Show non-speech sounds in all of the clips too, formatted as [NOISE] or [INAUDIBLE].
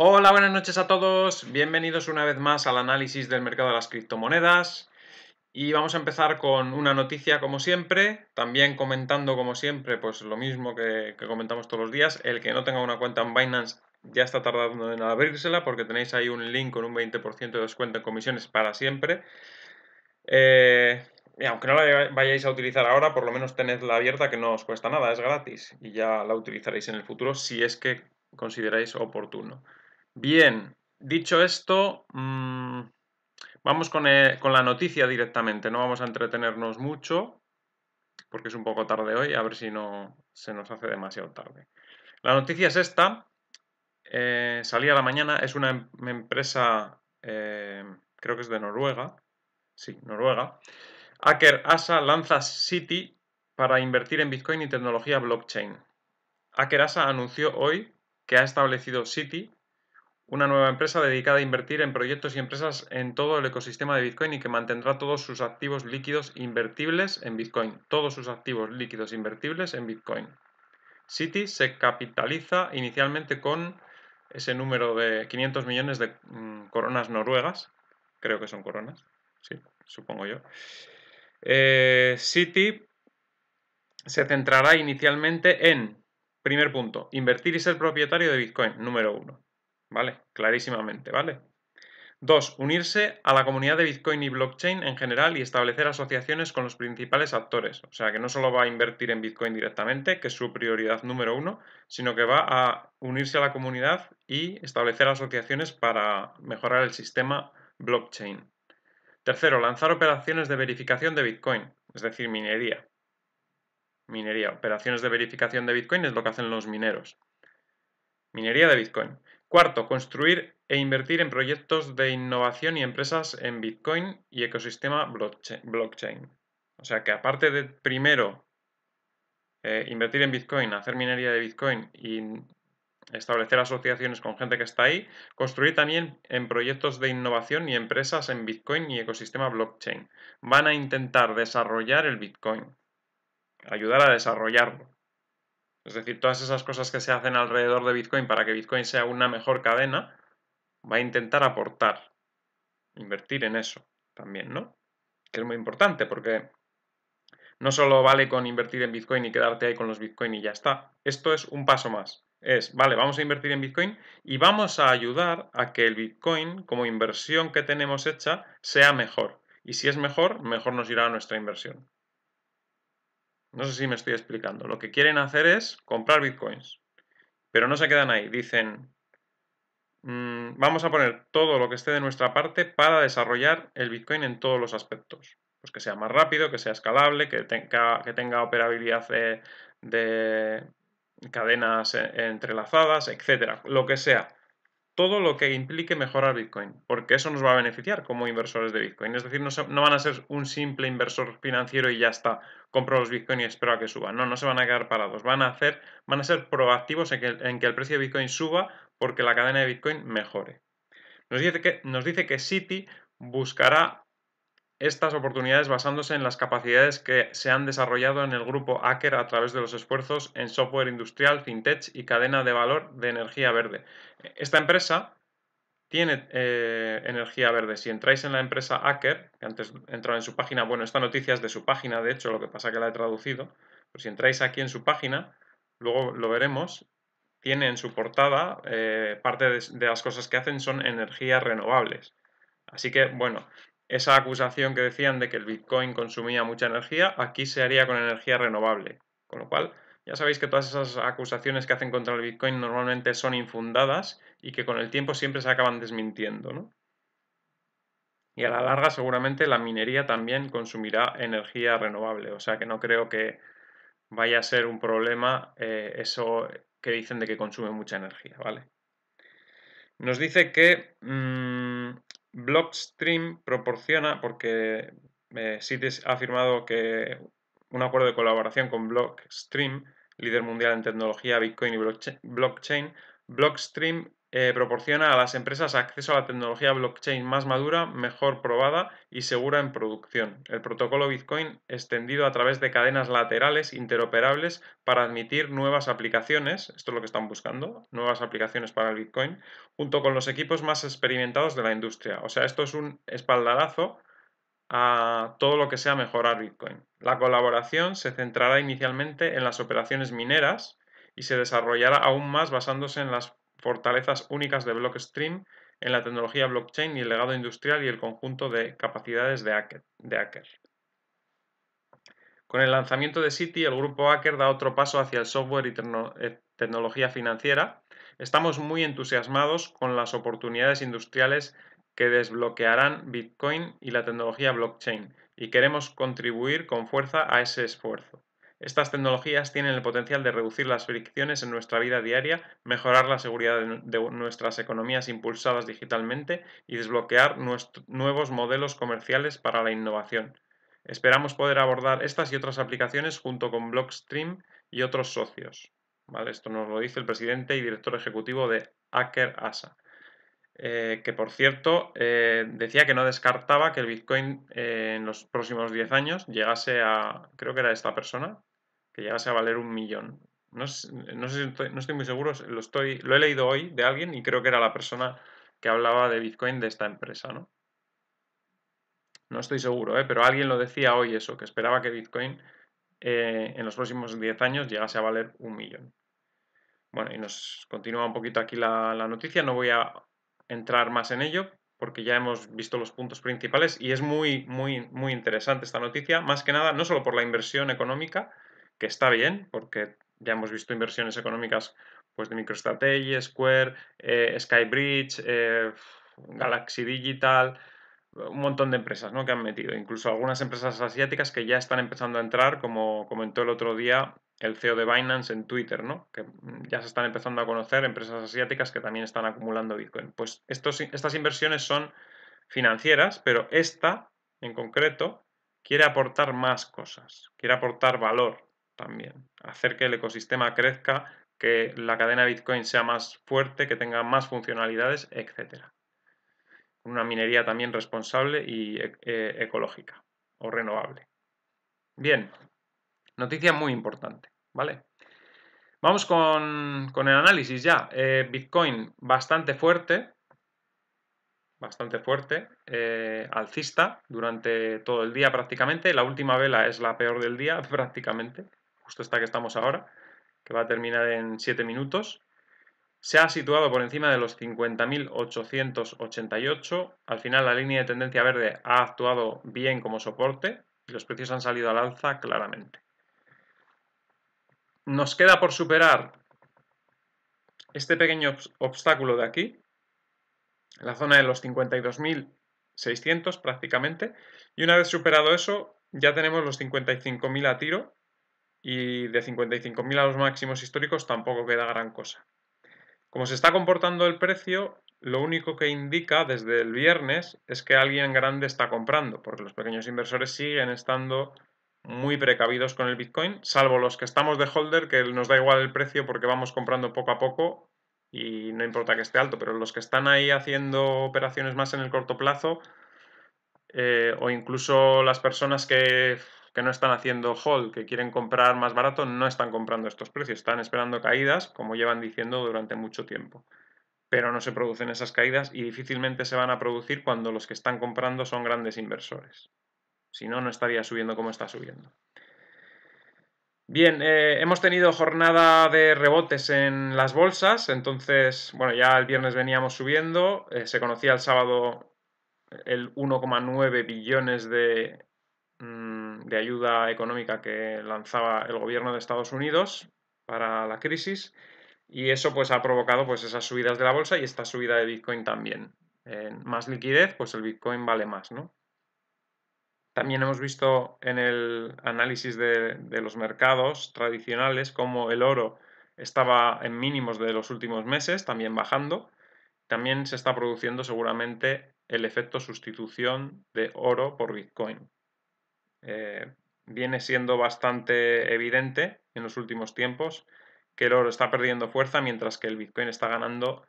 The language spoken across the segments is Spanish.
Hola, buenas noches a todos. Bienvenidos una vez más al análisis del mercado de las criptomonedas. Y vamos a empezar con una noticia como siempre, también comentando como siempre, pues lo mismo que, comentamos todos los días, el que no tenga una cuenta en Binance ya está tardando en abrírsela porque tenéis ahí un link con un 20% de descuento en comisiones para siempre. Eh, y aunque no la vayáis a utilizar ahora, por lo menos tenedla abierta que no os cuesta nada, es gratis y ya la utilizaréis en el futuro si es que consideráis oportuno. Bien, dicho esto, mm, vamos eh, con, la noticia directamente, no vamos a entretenernos mucho, porque es un poco tarde hoy, a ver si no se nos hace demasiado tarde. La noticia es esta, eh, salía la mañana, es una em-, empresa, eh, creo que es de Noruega, sí, Noruega, Hacker ASA lanza City para invertir en Bitcoin y tecnología blockchain. Aker ASA anunció hoy que ha establecido City una nueva empresa dedicada a invertir en proyectos y empresas en todo el ecosistema de Bitcoin y que mantendrá todos sus activos líquidos invertibles en Bitcoin. Todos sus activos líquidos invertibles en Bitcoin. City se capitaliza inicialmente con ese número de 500 millones de mm, coronas noruegas. Creo que son coronas, sí, supongo yo. City eh, Citi se centrará inicialmente en, primer punto, invertir y ser propietario de Bitcoin, número uno. ¿vale? Clarísimamente, ¿vale? dos Unirse a la comunidad de Bitcoin y blockchain en general y establecer asociaciones con los principales actores. O sea, que no solo va a invertir en Bitcoin directamente, que es su prioridad número uno, sino que va a unirse a la comunidad y establecer asociaciones para mejorar el sistema blockchain. Tercero, lanzar operaciones de verificación de Bitcoin, es decir, minería. Minería, operaciones de verificación de Bitcoin es lo que hacen los mineros. Minería de Bitcoin. Cuarto, construir e invertir en proyectos de innovación y empresas en Bitcoin y ecosistema blockchain. O sea que aparte de primero eh, invertir en Bitcoin, hacer minería de Bitcoin y establecer asociaciones con gente que está ahí, construir también en proyectos de innovación y empresas en Bitcoin y ecosistema blockchain. Van a intentar desarrollar el Bitcoin, ayudar a desarrollarlo. Es decir, todas esas cosas que se hacen alrededor de Bitcoin para que Bitcoin sea una mejor cadena, va a intentar aportar, invertir en eso también, ¿no? Que es muy importante porque no solo vale con invertir en Bitcoin y quedarte ahí con los Bitcoin y ya está. Esto es un paso más. Es, vale, vamos a invertir en Bitcoin y vamos a ayudar a que el Bitcoin, como inversión que tenemos hecha, sea mejor. Y si es mejor, mejor nos irá a nuestra inversión. No sé si me estoy explicando. Lo que quieren hacer es comprar bitcoins, pero no se quedan ahí. Dicen, mm, vamos a poner todo lo que esté de nuestra parte para desarrollar el bitcoin en todos los aspectos. Pues que sea más rápido, que sea escalable, que tenga, que tenga operabilidad de, cadenas eh, entrelazadas, etc. lo que sea todo lo que implique mejorar Bitcoin, porque eso nos va a beneficiar como inversores de Bitcoin. Es decir, no, van a ser un simple inversor financiero y ya está, compro los Bitcoin y espero a que suban. No, no se van a quedar parados, van a, hacer, van a ser proactivos en que, el precio de Bitcoin suba porque la cadena de Bitcoin mejore. Nos dice que, nos dice que Citi buscará estas oportunidades basándose en las capacidades que se han desarrollado en el grupo Hacker a través de los esfuerzos en software industrial, fintech y cadena de valor de energía verde. Esta empresa tiene eh, energía verde. Si entráis en la empresa Hacker que antes entraba en su página, bueno, esta noticia es de su página, de hecho, lo que pasa que la he traducido, Pues si entráis aquí en su página, luego lo veremos, tiene en su portada, eh, parte de las cosas que hacen son energías renovables. Así que, bueno, esa acusación que decían de que el Bitcoin consumía mucha energía, aquí se haría con energía renovable. Con lo cual, ya sabéis que todas esas acusaciones que hacen contra el Bitcoin normalmente son infundadas y que con el tiempo siempre se acaban desmintiendo, ¿no? Y a la larga seguramente la minería también consumirá energía renovable, o sea que no creo que vaya a ser un problema eh, eso que dicen de que consume mucha energía, ¿vale? Nos dice que mm, Blockstream proporciona, porque eh, CITES ha firmado que un acuerdo de colaboración con Blockstream, líder mundial en tecnología Bitcoin y blockchain, Blockstream eh, proporciona a las empresas acceso a la tecnología blockchain más madura, mejor probada y segura en producción. El protocolo Bitcoin extendido a través de cadenas laterales interoperables para admitir nuevas aplicaciones, esto es lo que están buscando, nuevas aplicaciones para el Bitcoin, junto con los equipos más experimentados de la industria. O sea, esto es un espaldarazo a todo lo que sea mejorar Bitcoin. La colaboración se centrará inicialmente en las operaciones mineras y se desarrollará aún más basándose en las fortalezas únicas de Blockstream en la tecnología blockchain y el legado industrial y el conjunto de capacidades de Hacker. Con el lanzamiento de City, el grupo Hacker da otro paso hacia el software y eh, tecnología financiera. Estamos muy entusiasmados con las oportunidades industriales que desbloquearán Bitcoin y la tecnología blockchain y queremos contribuir con fuerza a ese esfuerzo. Estas tecnologías tienen el potencial de reducir las fricciones en nuestra vida diaria, mejorar la seguridad de nuestras economías impulsadas digitalmente y desbloquear nuevos modelos comerciales para la innovación. Esperamos poder abordar estas y otras aplicaciones junto con Blockstream y otros socios. ¿Vale? Esto nos lo dice el presidente y director ejecutivo de Hacker ASA. Eh, que por cierto eh, decía que no descartaba que el Bitcoin eh, en los próximos 10 años llegase a, creo que era esta persona, que llegase a valer un millón. No, no, no estoy muy seguro, lo, estoy, lo he leído hoy de alguien y creo que era la persona que hablaba de Bitcoin de esta empresa, ¿no? No estoy seguro, ¿eh? pero alguien lo decía hoy eso, que esperaba que Bitcoin eh, en los próximos 10 años llegase a valer un millón. Bueno, y nos continúa un poquito aquí la, noticia, no voy a entrar más en ello porque ya hemos visto los puntos principales y es muy, muy, muy interesante esta noticia, más que nada, no solo por la inversión económica, que está bien, porque ya hemos visto inversiones económicas pues, de MicroStrategy, Square, eh, SkyBridge, eh, Galaxy Digital, un montón de empresas ¿no? que han metido, incluso algunas empresas asiáticas que ya están empezando a entrar, como comentó el otro día el CEO de Binance en Twitter, ¿no? que ya se están empezando a conocer empresas asiáticas que también están acumulando Bitcoin. Pues estos, estas inversiones son financieras, pero esta en concreto quiere aportar más cosas, quiere aportar valor también. Hacer que el ecosistema crezca, que la cadena Bitcoin sea más fuerte, que tenga más funcionalidades, etc. Una minería también responsable y eh, eh, ecológica o renovable. Bien, noticia muy importante, ¿vale? Vamos con, el análisis ya. Eh, Bitcoin bastante fuerte, bastante fuerte, alcista durante todo el día prácticamente. La última vela es la peor del día [LAUGHS] prácticamente justo esta que estamos ahora, que va a terminar en 7 minutos, se ha situado por encima de los 50.888. Al final la línea de tendencia verde ha actuado bien como soporte y los precios han salido al alza claramente. Nos queda por superar este pequeño obstáculo de aquí, la zona de los 52.600 prácticamente, y una vez superado eso ya tenemos los 55.000 a tiro y de 55.000 a los máximos históricos tampoco queda gran cosa. Como se está comportando el precio, lo único que indica desde el viernes es que alguien grande está comprando, porque los pequeños inversores siguen estando muy precavidos con el Bitcoin, salvo los que estamos de holder, que nos da igual el precio porque vamos comprando poco a poco y no importa que esté alto, pero los que están ahí haciendo operaciones más en el corto plazo, eh, o incluso las personas que que no están haciendo hold, que quieren comprar más barato, no están comprando estos precios, están esperando caídas, como llevan diciendo durante mucho tiempo. Pero no se producen esas caídas y difícilmente se van a producir cuando los que están comprando son grandes inversores. Si no, no estaría subiendo como está subiendo. Bien, eh, hemos tenido jornada de rebotes en las bolsas, entonces, bueno, ya el viernes veníamos subiendo, eh, se conocía el sábado el 1,9 billones de Mm, de ayuda económica que lanzaba el gobierno de Estados Unidos para la crisis y eso pues ha provocado pues esas subidas de la bolsa y esta subida de Bitcoin también. En más liquidez, pues el Bitcoin vale más, ¿no? También hemos visto en el análisis de, de los mercados tradicionales como el oro estaba en mínimos de los últimos meses, también bajando. También se está produciendo seguramente el efecto sustitución de oro por Bitcoin. Eh, viene siendo bastante evidente en los últimos tiempos que el oro está perdiendo fuerza mientras que el Bitcoin está ganando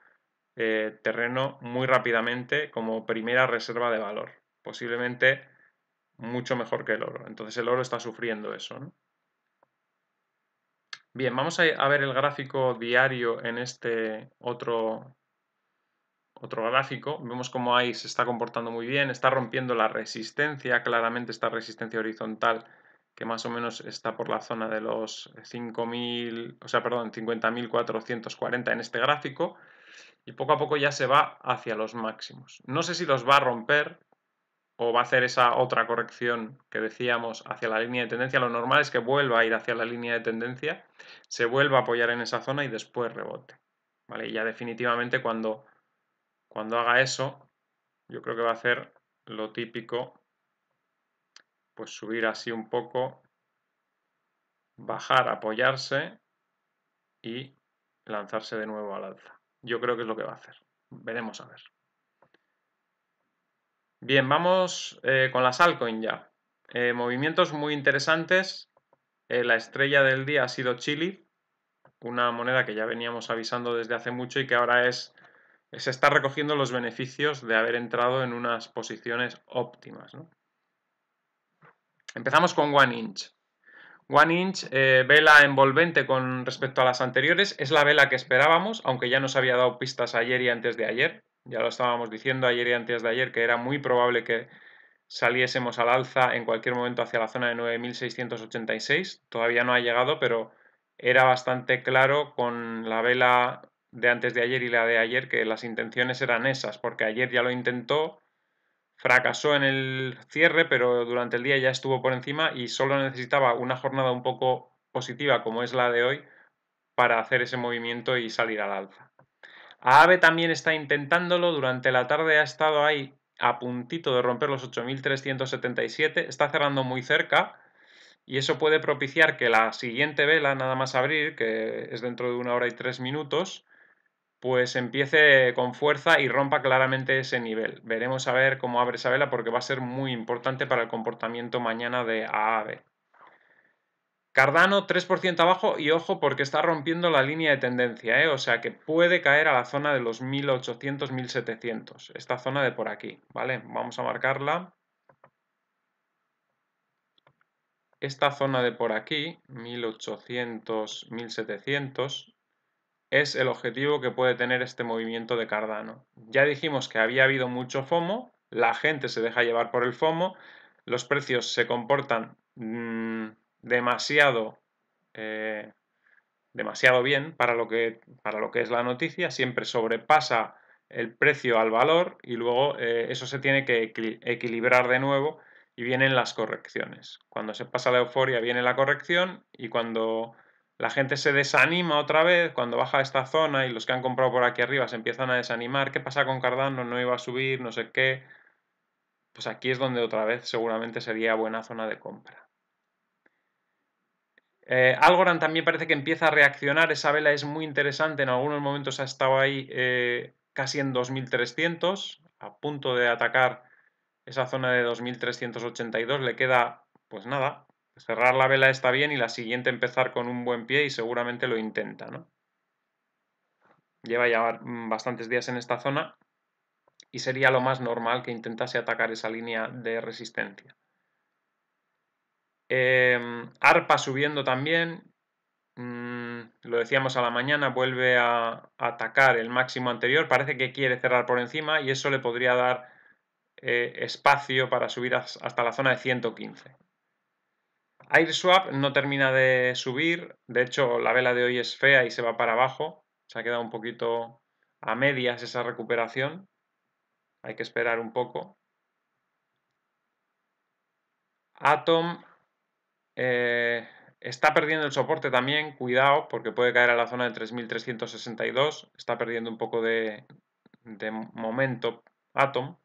eh, terreno muy rápidamente como primera reserva de valor, posiblemente mucho mejor que el oro. Entonces el oro está sufriendo eso. Bien, vamos a, ver el gráfico diario en este otro otro gráfico, vemos cómo ahí se está comportando muy bien, está rompiendo la resistencia, claramente esta resistencia horizontal que más o menos está por la zona de los 5.000, o sea, perdón, 50.440 en este gráfico y poco a poco ya se va hacia los máximos. No sé si los va a romper o va a hacer esa otra corrección que decíamos hacia la línea de tendencia. Lo normal es que vuelva a ir hacia la línea de tendencia, se vuelva a apoyar en esa zona y después rebote. ¿Vale? Y ya definitivamente cuando cuando haga eso, yo creo que va a hacer lo típico, pues subir así un poco, bajar, apoyarse y lanzarse de nuevo al alza. Yo creo que es lo que va a hacer. Veremos a ver. Bien, vamos eh, con las altcoins ya. Eh, movimientos muy interesantes. Eh, la estrella del día ha sido Chile, una moneda que ya veníamos avisando desde hace mucho y que ahora es se está recogiendo los beneficios de haber entrado en unas posiciones óptimas. Empezamos con One Inch. One Inch, eh, vela envolvente con respecto a las anteriores, es la vela que esperábamos, aunque ya nos había dado pistas ayer y antes de ayer. Ya lo estábamos diciendo ayer y antes de ayer que era muy probable que saliésemos al alza en cualquier momento hacia la zona de 9.686. Todavía no ha llegado, pero era bastante claro con la vela de antes de ayer y la de ayer que las intenciones eran esas, porque ayer ya lo intentó, fracasó en el cierre, pero durante el día ya estuvo por encima y solo necesitaba una jornada un poco positiva como es la de hoy para hacer ese movimiento y salir al alza. AAVE también está intentándolo, durante la tarde ha estado ahí a puntito de romper los 8.377, está cerrando muy cerca, y eso puede propiciar que la siguiente vela, nada más abrir, que es dentro de una hora y tres minutos, pues empiece con fuerza y rompa claramente ese nivel. Veremos a ver cómo abre esa vela porque va a ser muy importante para el comportamiento mañana de Aave. Cardano 3% abajo y ojo porque está rompiendo la línea de tendencia, ¿eh? o sea que puede caer a la zona de los 1800-1700, esta zona de por aquí, ¿vale? Vamos a marcarla. Esta zona de por aquí, 1800-1700, es el objetivo que puede tener este movimiento de Cardano. Ya dijimos que había habido mucho FOMO, la gente se deja llevar por el FOMO, los precios se comportan mm, demasiado, eh, demasiado bien para lo, que, para lo que es la noticia, siempre sobrepasa el precio al valor y luego eh, eso se tiene que equilibrar de nuevo y vienen las correcciones. Cuando se pasa la euforia viene la corrección y cuando la gente se desanima otra vez cuando baja esta zona y los que han comprado por aquí arriba se empiezan a desanimar. ¿Qué pasa con Cardano? No iba a subir, no sé qué. Pues aquí es donde otra vez seguramente sería buena zona de compra. Eh, Algorand también parece que empieza a reaccionar. Esa vela es muy interesante. En algunos momentos ha estado ahí eh, casi en 2300, a punto de atacar esa zona de 2382. Le queda, pues nada, cerrar la vela está bien y la siguiente empezar con un buen pie y seguramente lo intenta, Lleva ya mm, bastantes días en esta zona y sería lo más normal que intentase atacar esa línea de resistencia. Em, arpa subiendo también, mm, lo decíamos a la mañana, vuelve a, atacar el máximo anterior, parece que quiere cerrar por encima y eso le podría dar eh, espacio para subir hasta la zona de 115. AirSwap no termina de subir, de hecho la vela de hoy es fea y se va para abajo, se ha quedado un poquito a medias esa recuperación, hay que esperar un poco. Atom eh, está perdiendo el soporte también, cuidado, porque puede caer a la zona de 3.362, está perdiendo un poco de, de momento Atom.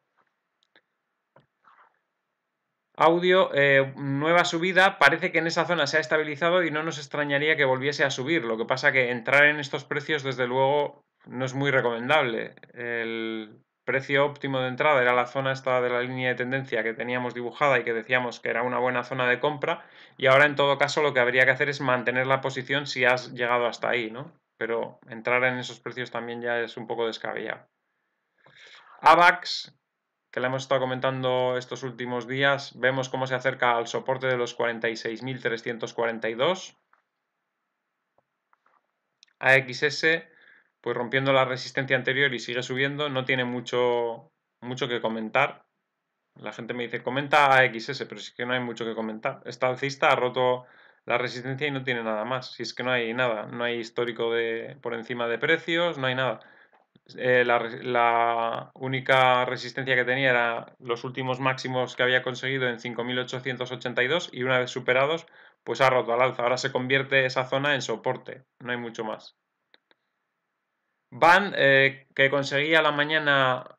Audio, eh, nueva subida, parece que en esa zona se ha estabilizado y no nos extrañaría que volviese a subir. Lo que pasa que entrar en estos precios, desde luego, no es muy recomendable. El precio óptimo de entrada era la zona esta de la línea de tendencia que teníamos dibujada y que decíamos que era una buena zona de compra. Y ahora, en todo caso, lo que habría que hacer es mantener la posición si has llegado hasta ahí, ¿no? Pero entrar en esos precios también ya es un poco descabellado. AVAX, que la hemos estado comentando estos últimos días, vemos cómo se acerca al soporte de los 46.342. AXS, pues rompiendo la resistencia anterior y sigue subiendo, no tiene mucho, mucho que comentar. La gente me dice, comenta AXS, pero es que no hay mucho que comentar. Esta alcista ha roto la resistencia y no tiene nada más. Si es que no hay nada, no hay histórico de por encima de precios, no hay nada. Eh, la, única resistencia que tenía era los últimos máximos que había conseguido en 5.882 y una vez superados, pues ha roto al alza. Ahora se convierte esa zona en soporte, no hay mucho más. Van, eh, que conseguía la mañana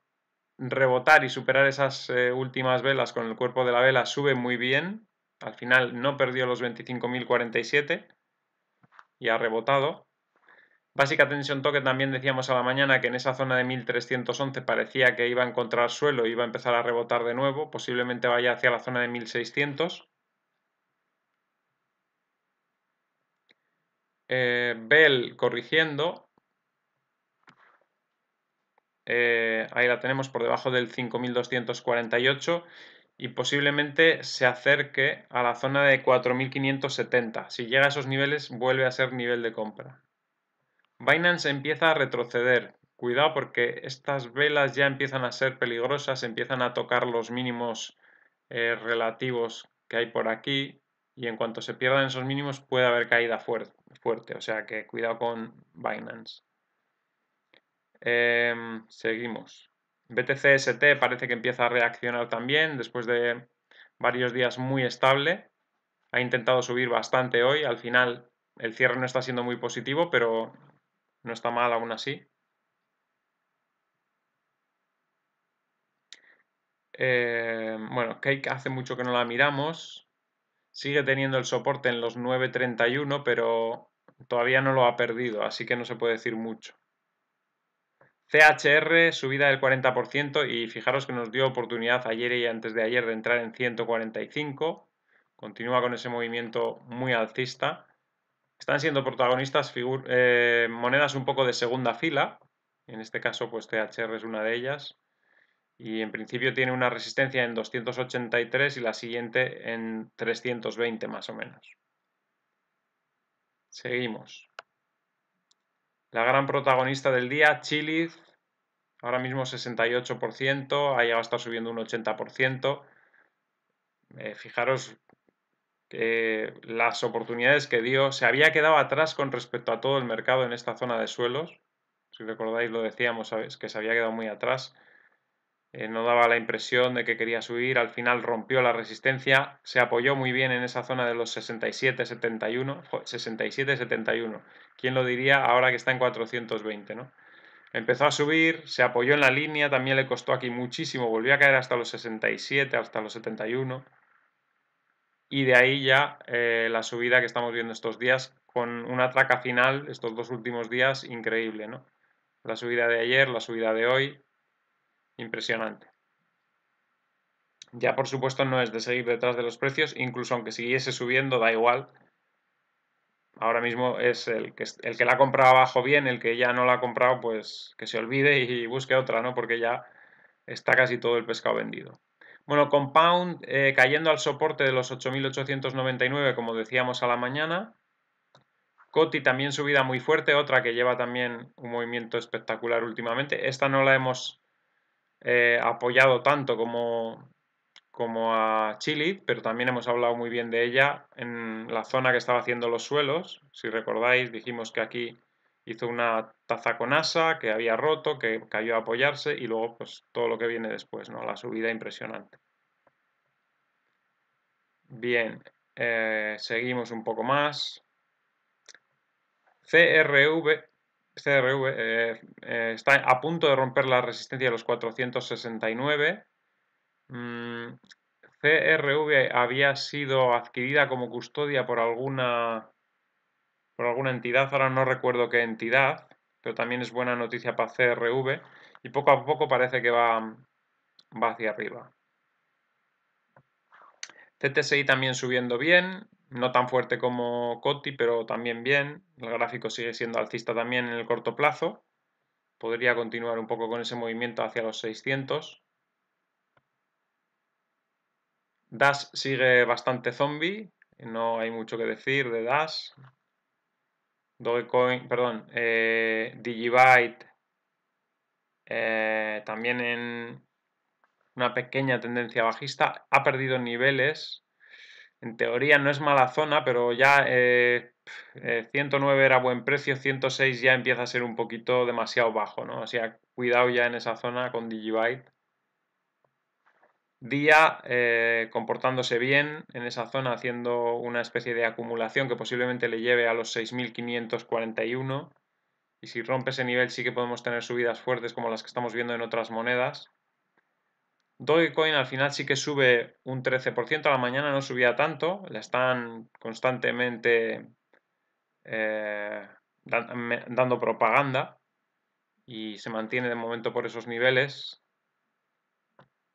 rebotar y superar esas eh, últimas velas con el cuerpo de la vela, sube muy bien. Al final no perdió los 25.047 y ha rebotado. Básica tensión toque también decíamos a la mañana que en esa zona de 1311 parecía que iba a encontrar suelo, y iba a empezar a rebotar de nuevo, posiblemente vaya hacia la zona de 1600. Eh, Bell corrigiendo. Eh, ahí la tenemos por debajo del 5248 y posiblemente se acerque a la zona de 4570. Si llega a esos niveles vuelve a ser nivel de compra. Binance empieza a retroceder. Cuidado porque estas velas ya empiezan a ser peligrosas, empiezan a tocar los mínimos eh, relativos que hay por aquí y en cuanto se pierdan esos mínimos puede haber caída fuerte. O sea que cuidado con Binance. Em, seguimos. BTCST parece que empieza a reaccionar también después de varios días muy estable. Ha intentado subir bastante hoy. Al final el cierre no está siendo muy positivo, pero no está mal aún así. Eh, bueno, Cake hace mucho que no la miramos. Sigue teniendo el soporte en los 9.31, pero todavía no lo ha perdido, así que no se puede decir mucho. CHR, subida del 40% y fijaros que nos dio oportunidad ayer y antes de ayer de entrar en 145. Continúa con ese movimiento muy alcista. Están siendo protagonistas eh, monedas un poco de segunda fila. En este caso, pues THR es una de ellas. Y en principio tiene una resistencia en 283 y la siguiente en 320 más o menos. Seguimos. La gran protagonista del día, Chile, ahora mismo 68%, ha va a estar subiendo un 80%. Eh, fijaros que eh, las oportunidades que dio. Se había quedado atrás con respecto a todo el mercado en esta zona de suelos. Si recordáis, lo decíamos, que se había quedado muy atrás. Eh, no daba la impresión de que quería subir. Al final rompió la resistencia. Se apoyó muy bien en esa zona de los 67-71. 67-71. ¿Quién lo diría ahora que está en 420, no? Empezó a subir, se apoyó en la línea, también le costó aquí muchísimo, volvió a caer hasta los 67, hasta los 71 y de ahí ya eh, la subida que estamos viendo estos días con una traca final, estos dos últimos días, increíble, ¿no? La subida de ayer, la subida de hoy, impresionante. Ya por supuesto no es de seguir detrás de los precios, incluso aunque siguiese subiendo, da igual. Ahora mismo es el que, el que la ha comprado abajo bien, el que ya no la ha comprado, pues que se olvide y busque otra, ¿no? Porque ya está casi todo el pescado vendido. Bueno, Compound eh, cayendo al soporte de los 8.899, como decíamos a la mañana. Coti también subida muy fuerte, otra que lleva también un movimiento espectacular últimamente. Esta no la hemos eh, apoyado tanto como, como a Chile, pero también hemos hablado muy bien de ella en la zona que estaba haciendo los suelos. Si recordáis, dijimos que aquí hizo una taza con asa que había roto, que cayó a apoyarse y luego pues todo lo que viene después, ¿no? La subida impresionante. Bien, eh, seguimos un poco más. CRV, eh, eh, está a punto de romper la resistencia de los 469. Mm, CRV había sido adquirida como custodia por alguna por alguna entidad, ahora no recuerdo qué entidad, pero también es buena noticia para CRV y poco a poco parece que va, va hacia arriba. CTSI también subiendo bien, no tan fuerte como COTI, pero también bien. El gráfico sigue siendo alcista también en el corto plazo. Podría continuar un poco con ese movimiento hacia los 600. DAS sigue bastante zombie, no hay mucho que decir de DAS. Dogecoin, perdón, eh, Digibyte, eh, también en una pequeña tendencia bajista, ha perdido niveles. En teoría no es mala zona, pero ya 109 eh, era buen precio, 106 ya empieza a ser un poquito demasiado bajo, ¿no? O sea, cuidado ya en esa zona con Digibyte día eh, comportándose bien en esa zona, haciendo una especie de acumulación que posiblemente le lleve a los 6.541. Y si rompe ese nivel sí que podemos tener subidas fuertes como las que estamos viendo en otras monedas. Dogecoin al final sí que sube un 13%, a la mañana no subía tanto, la están constantemente eh, dando propaganda y se mantiene de momento por esos niveles.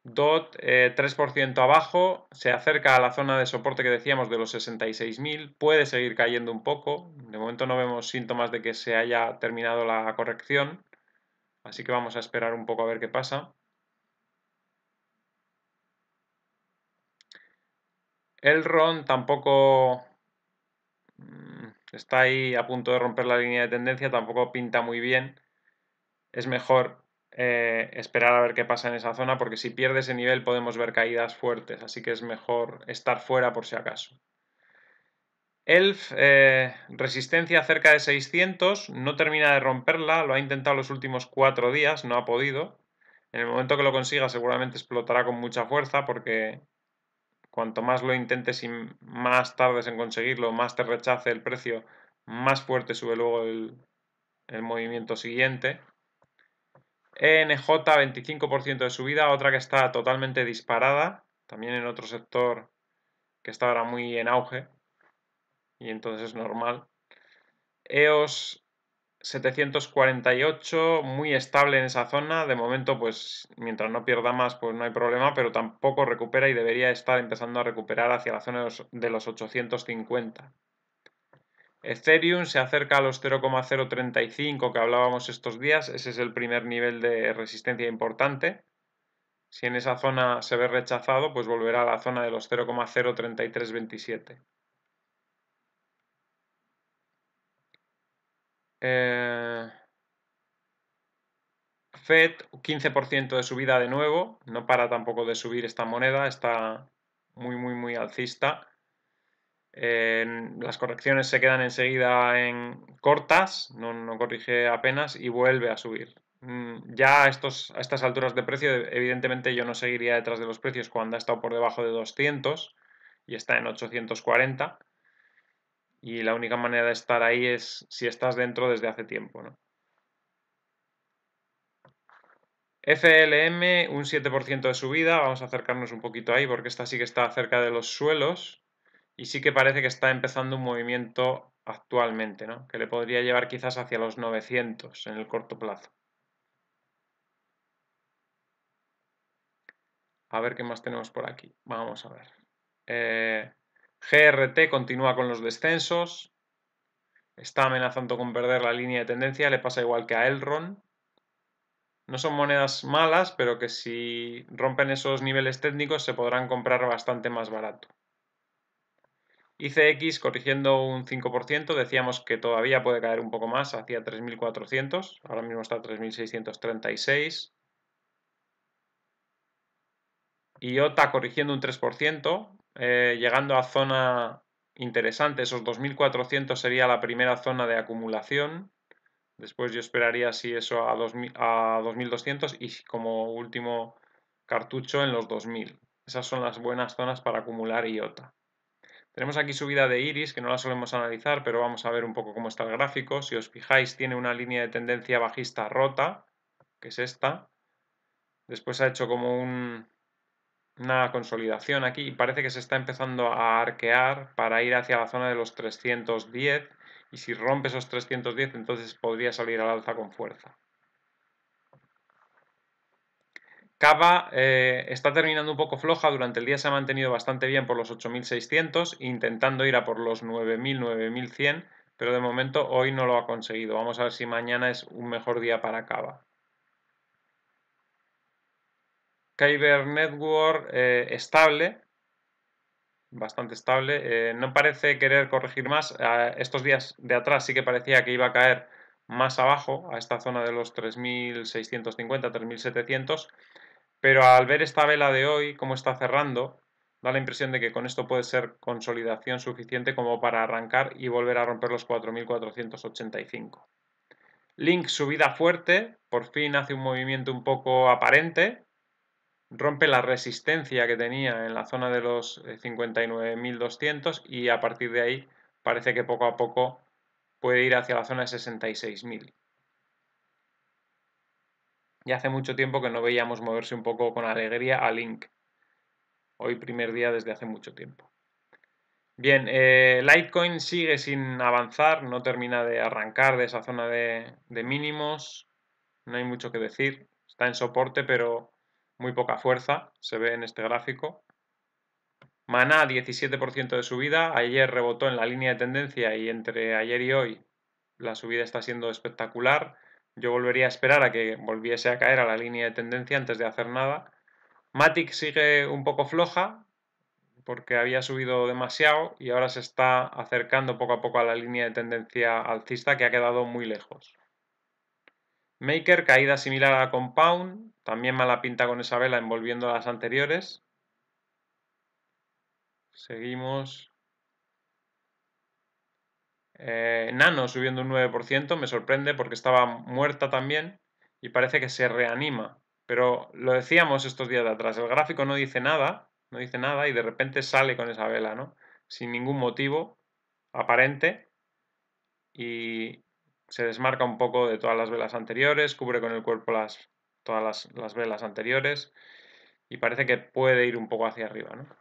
DOT 3% eh, abajo, se acerca a la zona de soporte que decíamos de los 66.000, puede seguir cayendo un poco, de momento no vemos síntomas de que se haya terminado la corrección, así que vamos a esperar un poco a ver qué pasa. El RON tampoco mm, está ahí a punto de romper la línea de tendencia, tampoco pinta muy bien. Es mejor eh, esperar a ver qué pasa en esa zona, porque si pierde ese nivel podemos ver caídas fuertes, así que es mejor estar fuera por si acaso. Elf, eh, resistencia cerca de 600, no termina de romperla, lo ha intentado los últimos cuatro días, no ha podido. En el momento que lo consiga seguramente explotará con mucha fuerza porque cuanto más lo intentes y más tardes en conseguirlo, más te rechace el precio, más fuerte sube luego el, el movimiento siguiente. ENJ 25% de subida, otra que está totalmente disparada, también en otro sector que está ahora muy en auge y entonces es normal. EOS 748, muy estable en esa zona, de momento pues mientras no pierda más pues no hay problema, pero tampoco recupera y debería estar empezando a recuperar hacia la zona de los 850. Ethereum se acerca a los 0,035 que hablábamos estos días, ese es el primer nivel de resistencia importante. Si en esa zona se ve rechazado, pues volverá a la zona de los 0,03327. Eh, Fed, 15% de subida de nuevo, no para tampoco de subir esta moneda, está muy, muy, muy alcista. En las correcciones se quedan enseguida en cortas, no, corrige apenas y vuelve a subir. Mm, ya a, estos, a estas alturas de precio, evidentemente yo no seguiría detrás de los precios cuando ha estado por debajo de 200 y está en 840. Y la única manera de estar ahí es si estás dentro desde hace tiempo. FLM, un 7% de subida. Vamos a acercarnos un poquito ahí porque esta sí que está cerca de los suelos y sí que parece que está empezando un movimiento actualmente, ¿no? que le podría llevar quizás hacia los 900 en el corto plazo. A ver qué más tenemos por aquí. Vamos a ver. Eh, GRT continúa con los descensos. Está amenazando con perder la línea de tendencia. Le pasa igual que a Elron. No son monedas malas, pero que si rompen esos niveles técnicos se podrán comprar bastante más barato. ICX corrigiendo un 5%, decíamos que todavía puede caer un poco más hacia 3.400, ahora mismo está 3.636. IOTA corrigiendo un 3%, eh, llegando a zona interesante, esos 2.400 sería la primera zona de acumulación. Después yo esperaría si eso a, a 2.200 y como último cartucho en los 2.000. Esas son las buenas zonas para acumular IOTA. Tenemos aquí subida de iris, que no la solemos analizar, pero vamos a ver un poco cómo está el gráfico. Si os fijáis, tiene una línea de tendencia bajista rota, que es esta. Después ha hecho como una consolidación aquí y parece que se está empezando a arquear para ir hacia la zona de los 310 y si rompe esos 310 entonces podría salir al alza con fuerza. Cava eh, está terminando un poco floja, durante el día se ha mantenido bastante bien por los 8.600, intentando ir a por los 9.000, 9.100, pero de momento hoy no lo ha conseguido. Vamos a ver si mañana es un mejor día para Cava. Kyber Network eh, estable, bastante estable, eh, no parece querer corregir más. estos días de atrás sí que parecía que iba a caer más abajo, a esta zona de los 3.650, 3.700 pero al ver esta vela de hoy, cómo está cerrando, da la impresión de que con esto puede ser consolidación suficiente como para arrancar y volver a romper los 4.485. Link subida fuerte, por fin hace un movimiento un poco aparente, rompe la resistencia que tenía en la zona de los 59.200 eh, y a partir de ahí parece que poco a poco puede ir hacia la zona de 66.000. Y hace mucho tiempo que no veíamos moverse un poco con alegría a Link. Hoy primer día desde hace mucho tiempo. Bien, eh, Litecoin sigue sin avanzar, no termina de arrancar de esa zona de, de mínimos. No hay mucho que decir. Está en soporte, pero muy poca fuerza. Se ve en este gráfico. Maná 17% de subida. Ayer rebotó en la línea de tendencia y entre ayer y hoy la subida está siendo espectacular. Yo volvería a esperar a que volviese a caer a la línea de tendencia antes de hacer nada. Matic sigue un poco floja porque había subido demasiado y ahora se está acercando poco a poco a la línea de tendencia alcista que ha quedado muy lejos. Maker, caída similar a Compound, también mala pinta con esa vela envolviendo las anteriores. Seguimos. Eh, Nano subiendo un 9%, me sorprende porque estaba muerta también y parece que se reanima. Pero lo decíamos estos días de atrás, el gráfico no dice nada, no dice nada y de repente sale con esa vela, ¿no? Sin ningún motivo aparente y se desmarca un poco de todas las velas anteriores, cubre con el cuerpo las, todas las, las velas anteriores y parece que puede ir un poco hacia arriba, ¿no?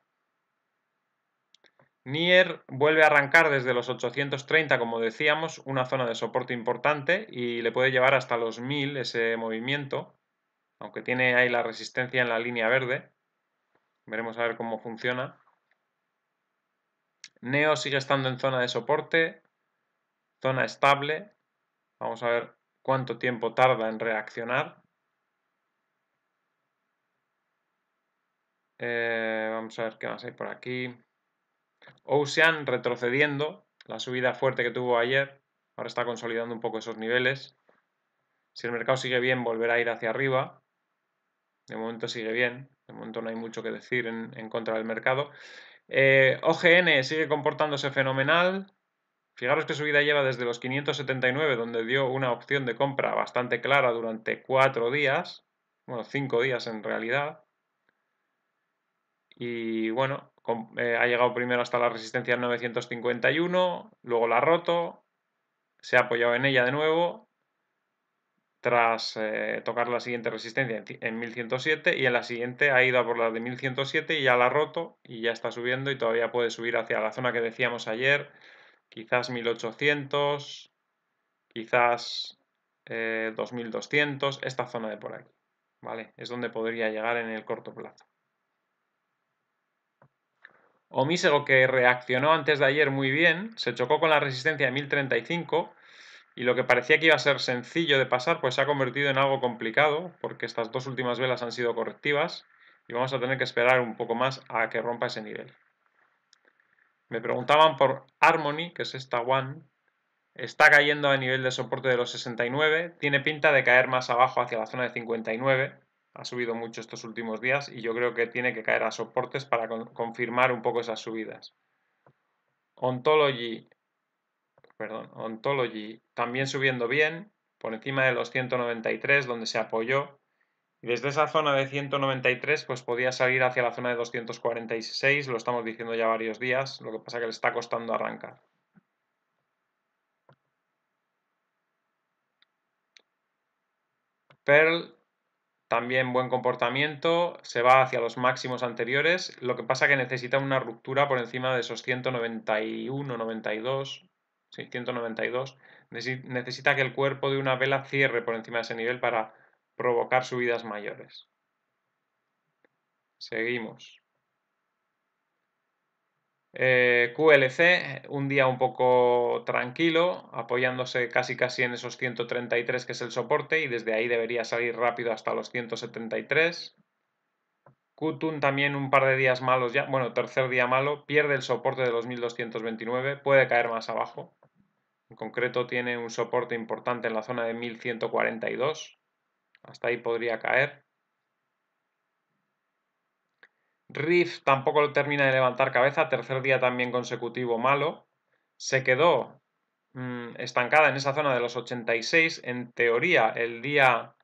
Nier vuelve a arrancar desde los 830, como decíamos, una zona de soporte importante y le puede llevar hasta los 1000 ese movimiento, aunque tiene ahí la resistencia en la línea verde. Veremos a ver cómo funciona. Neo sigue estando en zona de soporte, zona estable. Vamos a ver cuánto tiempo tarda en reaccionar. Eh, vamos a ver qué más hay por aquí. Ocean retrocediendo, la subida fuerte que tuvo ayer, ahora está consolidando un poco esos niveles. Si el mercado sigue bien, volverá a ir hacia arriba. De momento sigue bien, de momento no hay mucho que decir en, contra del mercado. Eh, OGN sigue comportándose fenomenal. Fijaros que subida lleva desde los 579, donde dio una opción de compra bastante clara durante cuatro días, bueno, cinco días en realidad. Y bueno, eh, ha llegado primero hasta la resistencia 951, luego la ha roto, se ha apoyado en ella de nuevo, tras eh, tocar la siguiente resistencia en 1107 y en la siguiente ha ido a por la de 1107 y ya la ha roto y ya está subiendo y todavía puede subir hacia la zona que decíamos ayer, quizás 1800, quizás 2200, eh, esta zona de por aquí, ¿vale? Es donde podría llegar en el corto plazo. Omísego que reaccionó antes de ayer muy bien, se chocó con la resistencia de 1035 y lo que parecía que iba a ser sencillo de pasar, pues se ha convertido en algo complicado, porque estas dos últimas velas han sido correctivas y vamos a tener que esperar un poco más a que rompa ese nivel. Me preguntaban por Harmony, que es esta one, está cayendo a nivel de soporte de los 69, tiene pinta de caer más abajo hacia la zona de 59, ha subido mucho estos últimos días y yo creo que tiene que caer a soportes para confirmar un poco esas subidas. Ontology, perdón, Ontology también subiendo bien, por encima de los 193 donde se apoyó. Y desde esa zona de 193 pues podía salir hacia la zona de 246, lo estamos diciendo ya varios días, lo que pasa que le está costando arrancar. Pearl también buen comportamiento, se va hacia los máximos anteriores, lo que pasa que necesita una ruptura por encima de esos 191, 92, 192. Necesita que el cuerpo de una vela cierre por encima de ese nivel para provocar subidas mayores. Seguimos. Eh, QLC, un día un poco tranquilo, apoyándose casi casi en esos 133 que es el soporte y desde ahí debería salir rápido hasta los 173. Qtun también un par de días malos ya, bueno, tercer día malo, pierde el soporte de los 1229, puede caer más abajo. En concreto tiene un soporte importante en la zona de 1142, hasta ahí podría caer. Riff tampoco termina de levantar cabeza, tercer día también consecutivo malo. Se quedó mm, estancada en esa zona de los 86. En teoría, el día,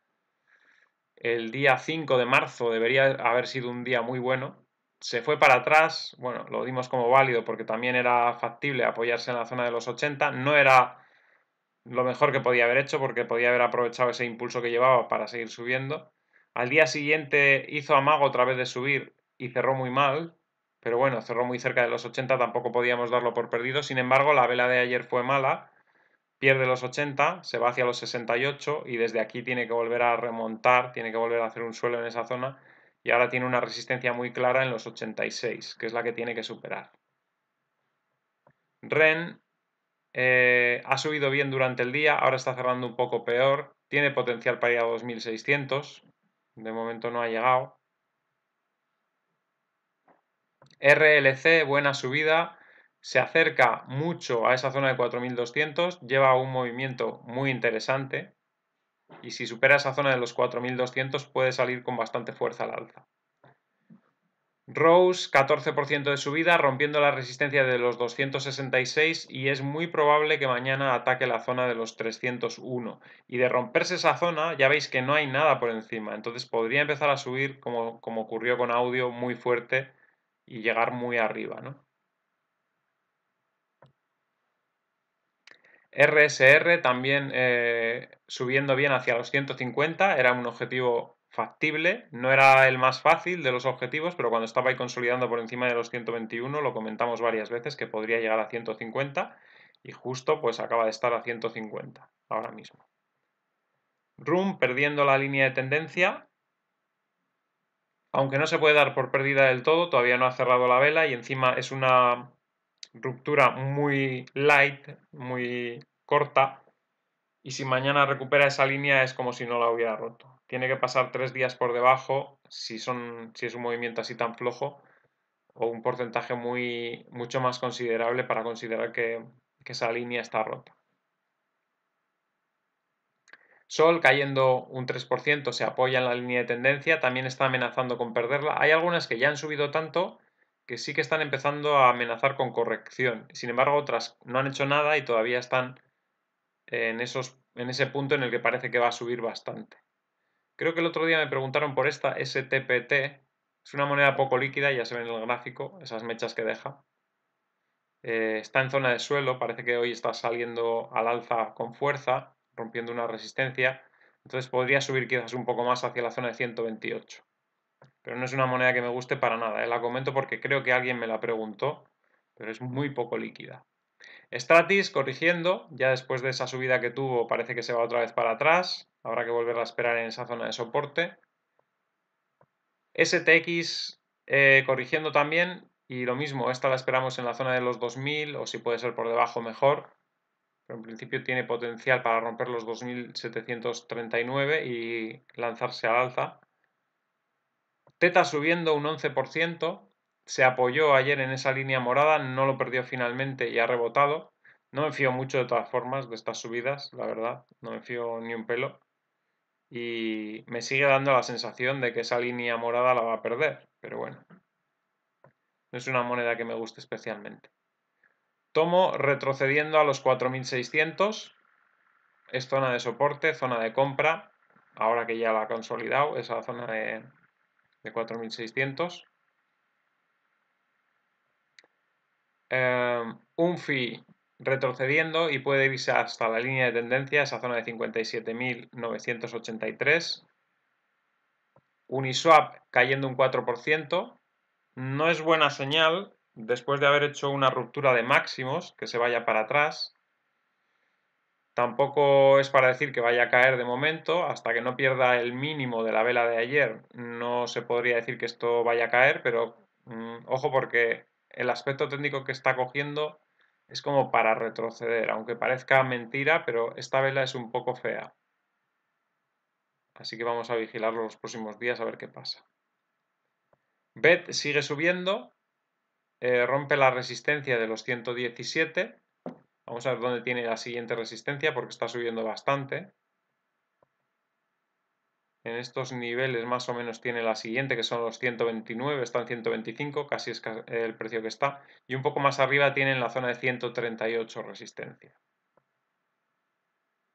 el día 5 de marzo debería haber sido un día muy bueno. Se fue para atrás, bueno, lo dimos como válido porque también era factible apoyarse en la zona de los 80. No era lo mejor que podía haber hecho porque podía haber aprovechado ese impulso que llevaba para seguir subiendo. Al día siguiente hizo amago otra vez de subir, y cerró muy mal, pero bueno, cerró muy cerca de los 80, tampoco podíamos darlo por perdido. Sin embargo, la vela de ayer fue mala, pierde los 80, se va hacia los 68 y desde aquí tiene que volver a remontar, tiene que volver a hacer un suelo en esa zona y ahora tiene una resistencia muy clara en los 86, que es la que tiene que superar. Ren eh, ha subido bien durante el día, ahora está cerrando un poco peor, tiene potencial para ir a 2600, de momento no ha llegado. RLC, buena subida, se acerca mucho a esa zona de 4200, lleva un movimiento muy interesante y si supera esa zona de los 4200 puede salir con bastante fuerza al alza. Rose, 14% de subida, rompiendo la resistencia de los 266 y es muy probable que mañana ataque la zona de los 301. Y de romperse esa zona, ya veis que no hay nada por encima, entonces podría empezar a subir como, como ocurrió con audio muy fuerte y llegar muy arriba, ¿no? RSR también eh, subiendo bien hacia los 150, era un objetivo factible, no era el más fácil de los objetivos, pero cuando estaba ahí consolidando por encima de los 121, lo comentamos varias veces que podría llegar a 150 y justo pues acaba de estar a 150 ahora mismo. RUM perdiendo la línea de tendencia, aunque no se puede dar por pérdida del todo, todavía no ha cerrado la vela y encima es una ruptura muy light, muy corta, y si mañana recupera esa línea es como si no la hubiera roto. Tiene que pasar tres días por debajo si, es un movimiento así tan flojo o un porcentaje muy, mucho más considerable para considerar que esa línea está rota. Sol cayendo un 3%, se apoya en la línea de tendencia, también está amenazando con perderla. Hay algunas que ya han subido tanto que sí que están empezando a amenazar con corrección. Sin embargo, otras no han hecho nada y todavía están en, esos, en ese punto en el que parece que va a subir bastante. Creo que el otro día me preguntaron por esta STPT. Es una moneda poco líquida, ya se ve en el gráfico, esas mechas que deja. Eh, está en zona de suelo, parece que hoy está saliendo al alza con fuerza rompiendo una resistencia. Entonces podría subir quizás un poco más hacia la zona de 128. Pero no es una moneda que me guste para nada. Eh, la comento porque creo que alguien me la preguntó, pero es muy poco líquida. Stratis corrigiendo, ya después de esa subida que tuvo parece que se va otra vez para atrás. Habrá que volverla a esperar en esa zona de soporte. STX eh, corrigiendo también y lo mismo, esta la esperamos en la zona de los 2000 o si puede ser por debajo mejor pero en principio tiene potencial para romper los 2.739 y lanzarse al alza. Teta subiendo un 11%, se apoyó ayer en esa línea morada, no lo perdió finalmente y ha rebotado. No me fío mucho de todas formas de estas subidas, la verdad, no me fío ni un pelo. Y me sigue dando la sensación de que esa línea morada la va a perder, pero bueno, no es una moneda que me guste especialmente. Tomo retrocediendo a los 4600. Es zona de soporte, zona de compra. Ahora que ya la ha consolidado, esa zona de, 4600. un FI retrocediendo y puede visar hasta la línea de tendencia, esa zona de 57.983. Uniswap cayendo un 4%. No es buena señal después de haber hecho una ruptura de máximos, que se vaya para atrás. Tampoco es para decir que vaya a caer de momento, hasta que no pierda el mínimo de la vela de ayer. No se podría decir que esto vaya a caer, pero mm, ojo porque el aspecto técnico que está cogiendo es como para retroceder, aunque parezca mentira, pero esta vela es un poco fea. Así que vamos a vigilarlo los próximos días a ver qué pasa. BET sigue subiendo, eh, rompe la resistencia de los 117. Vamos a ver dónde tiene la siguiente resistencia porque está subiendo bastante. En estos niveles más o menos tiene la siguiente, que son los 129, están en 125, casi es el precio que está. Y un poco más arriba tiene en la zona de 138 resistencia.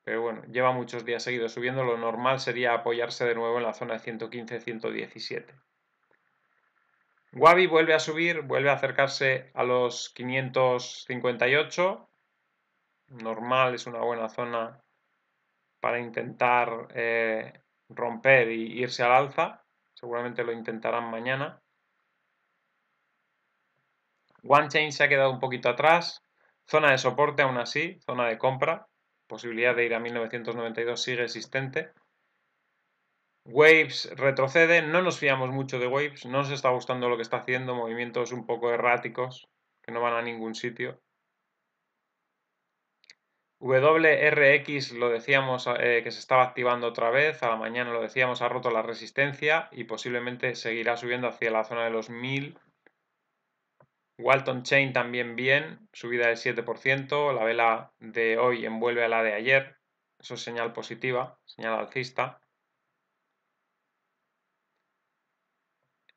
Pero bueno, lleva muchos días seguido subiendo, lo normal sería apoyarse de nuevo en la zona de 115-117. Wabi vuelve a subir, vuelve a acercarse a los 558. Normal, es una buena zona para intentar eh, romper y irse al alza. Seguramente lo intentarán mañana. One Chain se ha quedado un poquito atrás. Zona de soporte aún así, zona de compra. Posibilidad de ir a 1992 sigue existente. Waves retrocede, no nos fiamos mucho de Waves, no nos está gustando lo que está haciendo, movimientos un poco erráticos que no van a ningún sitio. WRX lo decíamos eh, que se estaba activando otra vez, a la mañana lo decíamos, ha roto la resistencia y posiblemente seguirá subiendo hacia la zona de los 1000. Walton Chain también bien, subida del 7%, la vela de hoy envuelve a la de ayer, eso es señal positiva, señal alcista.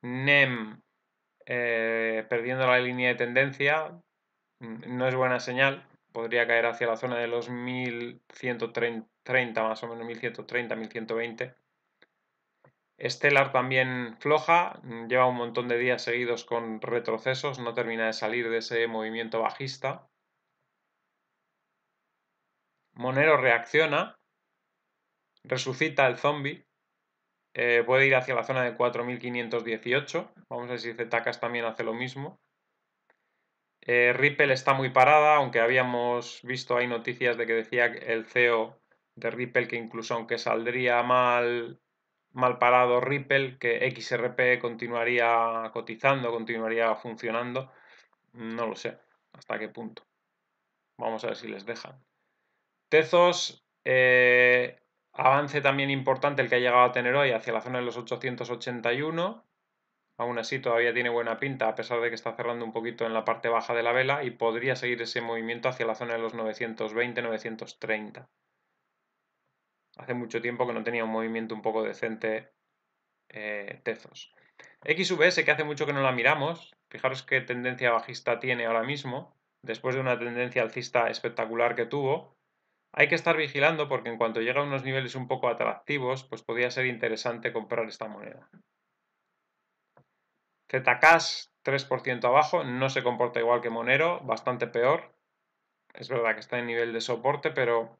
NEM eh, perdiendo la línea de tendencia, mm, no es buena señal, podría caer hacia la zona de los 1130, más o menos 1130, 1120. Stellar también floja, mm, lleva un montón de días seguidos con retrocesos, no termina de salir de ese movimiento bajista. Monero reacciona, resucita el zombie, eh, puede ir hacia la zona de 4518. Vamos a ver si Zetacas también hace lo mismo. Eh, Ripple está muy parada, aunque habíamos visto ahí noticias de que decía el CEO de Ripple que incluso aunque saldría mal, mal parado Ripple, que XRP continuaría cotizando, continuaría funcionando. No lo sé hasta qué punto. Vamos a ver si les dejan. Tezos eh, Avance también importante el que ha llegado a tener hoy hacia la zona de los 881. Aún así todavía tiene buena pinta a pesar de que está cerrando un poquito en la parte baja de la vela y podría seguir ese movimiento hacia la zona de los 920-930. Hace mucho tiempo que no tenía un movimiento un poco decente eh, Tezos. XVS que hace mucho que no la miramos, fijaros qué tendencia bajista tiene ahora mismo, después de una tendencia alcista espectacular que tuvo, hay que estar vigilando porque en cuanto llega a unos niveles un poco atractivos, pues podría ser interesante comprar esta moneda. Zcash 3% abajo, no se comporta igual que Monero, bastante peor. Es verdad que está en nivel de soporte, pero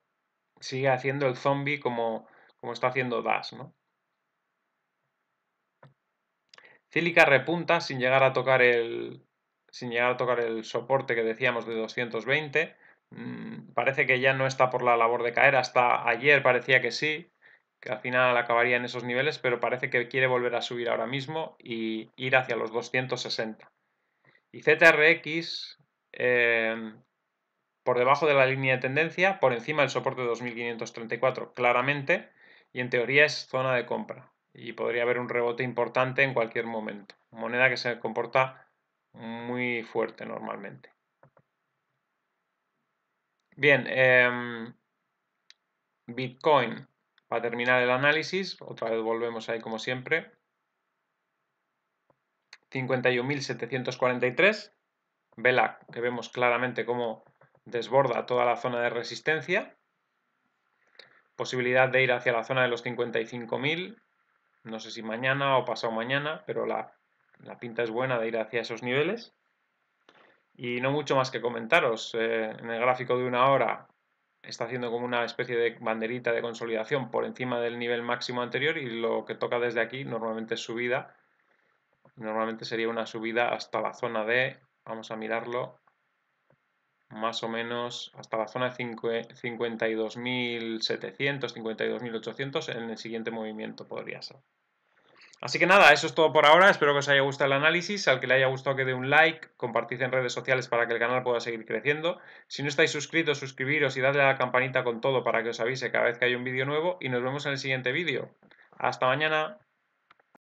sigue haciendo el zombie como, como está haciendo Dash, ¿no? Cílica repunta sin llegar a tocar el sin llegar a tocar el soporte que decíamos de 220 Mm, parece que ya no está por la labor de caer. Hasta ayer parecía que sí, que al final acabaría en esos niveles, pero parece que quiere volver a subir ahora mismo y ir hacia los 260. Y ZRX em, por debajo de la línea de tendencia, por encima del soporte de 2534, claramente, y en teoría es zona de compra. Y podría haber un rebote importante en cualquier momento. Moneda que se comporta muy fuerte normalmente. Bien, em, Bitcoin, para terminar el análisis, otra vez volvemos ahí como siempre. 51.743, vela que vemos claramente cómo desborda toda la zona de resistencia. Posibilidad de ir hacia la zona de los 55.000, no sé si mañana o pasado mañana, pero la pinta es buena de ir hacia esos niveles. Y no mucho más que comentaros. Eh, en el gráfico de una hora está haciendo como una especie de banderita de consolidación por encima del nivel máximo anterior y lo que toca desde aquí normalmente es subida. Normalmente sería una subida hasta la zona de, vamos a mirarlo, más o menos hasta la zona de 52.700, 52.800 en el siguiente movimiento podría ser. Así que nada, eso es todo por ahora. Espero que os haya gustado el análisis. Al que le haya gustado que dé un like, compartid en redes sociales para que el canal pueda seguir creciendo. Si no estáis suscritos, suscribiros y dadle a la campanita con todo para que os avise cada vez que hay un vídeo nuevo. Y nos vemos en el siguiente vídeo. Hasta mañana.